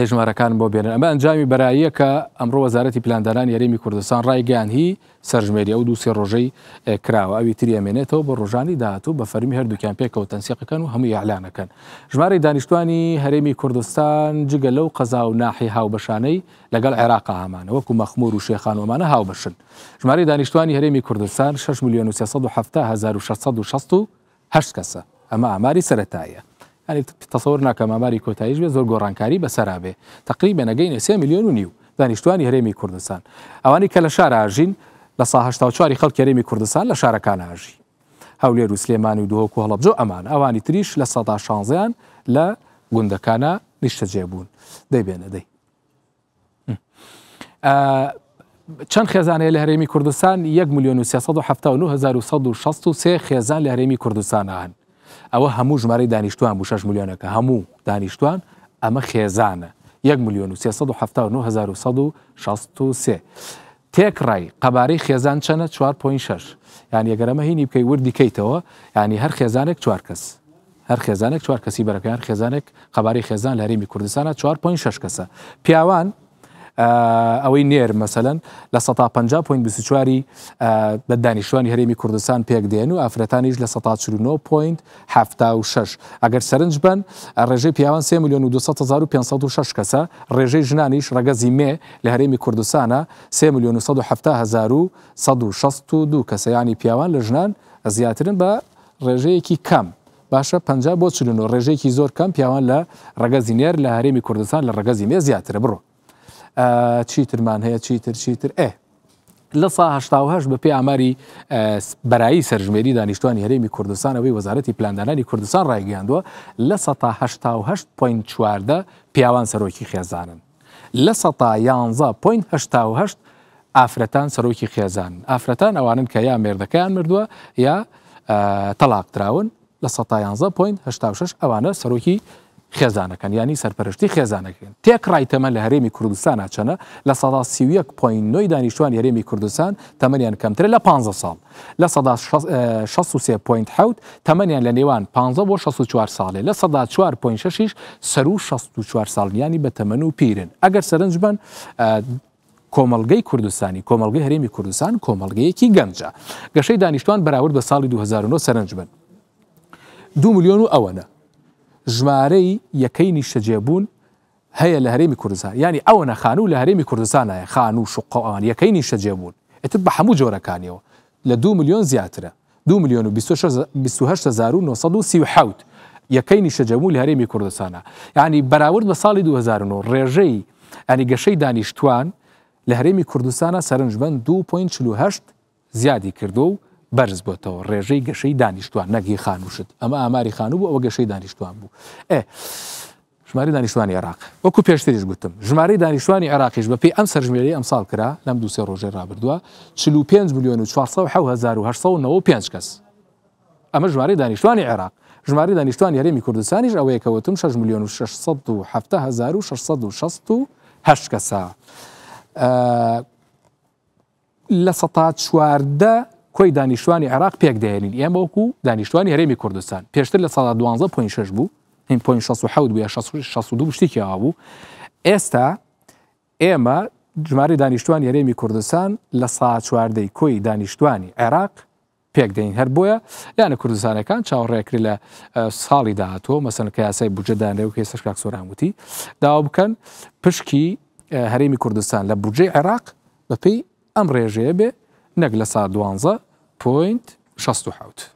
دەژمارەکان بۆ بێنن ئەمە ئەنجامی بەراییە کە ئەمڕۆ وەزارەتی پلانداران یاریمی کوردستان ڕایگەیان هی سەرژمێری ئەو دووسێ ڕۆژەی کراوە ئەوی تریەمێنێتەوە بە ڕۆژانی داهاتوو بە فەرمی هەردووکیان پێکەوە تەنسیقەکان و هەموو یاعلانەکەن ژمارەی دانیشتوانی هەرێمی کوردستان جگە لەو قەزا و ناحی هاوبەشانەی لەگەڵ عێراقا هامانە وەکو مەخمور و شێخانۆمانە هاوبەشن ژمارەی دانیشتوانی هەرێمی کوردستان 6 میلیۆن و 6 1970 کەسە ئەمە ئاماری سەتایە ئەنی تەسەور ناکەم ماری کۆتاییش بێ زۆر گۆڕانکاری بەسەرا بێ تقریبە نەگەین سێ میلیۆن و نیو دانیشتوانی هەرێمی کوردستان ئەوانی کە لە شار ئاژین لە ساهشتا چواری خەڵکی هەرێمی کوردستان لە شارەکان ئاژی هەولێر و سلێمانی و دۆک و هەڵبجۆ ئەمان ئەوانی تریش لە سەدا شانزیان لە گوندەکانە نیشتەجێ بوون دەیبێنە دەی چەند خێزانەیە لە هەرێمی کوردستان 1 میلیۆن و 1970 خێزان لە هەرێمی کوردستانان ئەوە هەموو ژمارەی دانیشتوان بوو 6 میلیۆنەکە هەموو دانیشتوان ئەمە خێزانە 1 میلیۆن و 1963 تێکڕای قەبارەی خێزان چەنە 4.6 یان یەگەرەمە هینی بکەی وردی کەیتەوە ینی هەر خێزانێک چوار کەس هەر خێزانێک چوار کەسی بەرەکەیان خێزانێک قەبارەی خێزان لە هەرمی کوردستانە 4.6 کەسە پیاوان ئەوەی نێر مەسەن لە 150 پوین 24واری لە دانیشتوانی هەرێمی کوردستان پێک دێن و ئافرەتانیش لە 1970 پوین 76 ئەگەر سەرنج بن ڕێژەی پیاوان 3 میلیۆن و 2506 کەسە ڕێژەی ژنانیش ڕگەزی مێ لە هەرێمی کوردستانە 3 میلیۆن و 1962 کەسەیانی پیاوان لە ژنان زیاترن بە ڕێژەیەکی کەم باشە پ بۆ چلون و ڕێژێکی زۆر کەم پیاوان لە ڕگەزی نێر لە هەرێمی کوردستان لە ڕگەزی مێ زیاترە بڕۆ چیترمان هەیە چیتر چیتر ئێ لە ساهشتاهش بە پێی ئاماری بەرایی سەرژمێری دانیشتوانی هەرێمی کوردستانەوەی وەزارەتی پلاندانانی کوردستان ڕایگەاندووە لە 1970.4 پیاوان سەرۆکی خێزانن لە 1970.8 ئافرەتان سەرۆکی خێزان ئافرەتان ئەوانن کە یا مێردەکەیان مردووە یا تەلاقراون لە 1970.6 ئەوانە سەرۆکی خێزانەکەن ینی سەرپەرشتی خێزانەکەن تێک ڕایتەمە لە هەرێمی کوردستان ناچەنە لە سەدا سیویەک پوینۆی دانیشتوان هەرێمی کوردستان تەمەنیان کەمترە لە 15 ساڵ لە سەدا 16.7 تەمەنیان لە نێوان 15 بۆ 64 ساڵێ لە سەدا 4.6 سەر و 64 ساڵنیانی بە تەمەن و پیرن ئەگەر سەرنج بن کۆمەلگەی کوردستانی کۆمەلگەی هەرێمی کوردستان کۆمەلگەیەکی گەنجە گەشەی دانیشتوان بەراورد بە ساڵی 2009 سەرنج بن دو میلیۆن و ئەوەنە ژمارەی یەکەینی شەجێبوون هەیە لە هەرێمی يعني ینی خانو خان كردستان خانو هەرێمی کوردستانە خان و شقوان یەکەینی شەجێبوون ئەتر بە هەموو جۆرەکانیەوە لە دو میلیۆن زیاترە دو میلیۆن و 1970 یەکەینی شجابون لە كردستان يعني براورد بەراورد بە ساڵی 2009 ڕێژەی ئەنی گەشەی دانیشتوان لە هەرێمی کوردستانە 2.8 زیادی کردو بەرز بۆتەوە ڕێژەی گەشەی دانیشتوان نەگی خانوشت ئەمە ئاماری خانوو بوو ئەوە گەشەی دانیشتوان بوو ئێ ژماری دانیشتوانی عراق وەکو پێشتریش گوتم ژماری دانیشتوانی عراقیش بە پێی ئەم سەرژمێری ئەم ساڵ کرا لەم دووسێ ڕۆژێ رابردووە 45 میلیۆن و 1995 کەس ئەمە ژماری دانیشتوانی عێراق ژماری دانیشتوان یاریمی کوردستانیش ئەوەیەکەوتم 6 میلیۆن و 1600 کەسە لە سە چواردە کۆی دانیشتوانی عراق پێک دەێنین ئێمە وەکو دانیشتوانی هەرێمی کوردستان پێشتر لە ساڵ 12.6 بوو 16 شتێکی ئابوو ئێستا ئێمە ژماری دانیشتوان یارێمی کوردستان لە سا چواردەی کۆی دانیشتوانی عێراق پێک دەین هەر بۆیە یانە کوردستانەکان چاوەڕێکری لە ساڵی داهاتۆ مەسنکە یاسای بجددانێ و کێسەش کاک سۆرانوتی داوا بکەن پشکی هەرێمی کوردستان لە بورجێ عێراق بەپی ئەم ڕێژەیە بێ نەک لە سا دوانزە بوينت حوت